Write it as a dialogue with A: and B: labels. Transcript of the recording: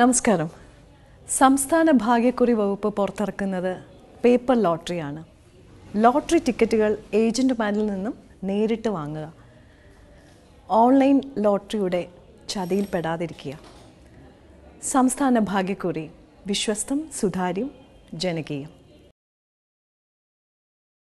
A: നമസ്കാരം സംസ്ഥാന ഭാഗ്യക്കുറി വകുപ്പ് പുറത്തിറക്കുന്നത് പേപ്പർ ലോട്ടറിയാണ് ലോട്ടറി ടിക്കറ്റുകൾ ഏജൻറ്റുമാരിൽ നിന്നും നേരിട്ട് വാങ്ങുക ഓൺലൈൻ ലോട്ടറിയുടെ ചതിയിൽപ്പെടാതിരിക്കുക സംസ്ഥാന ഭാഗ്യക്കുറി വിശ്വസ്തം സുതാര്യം ജനകീയം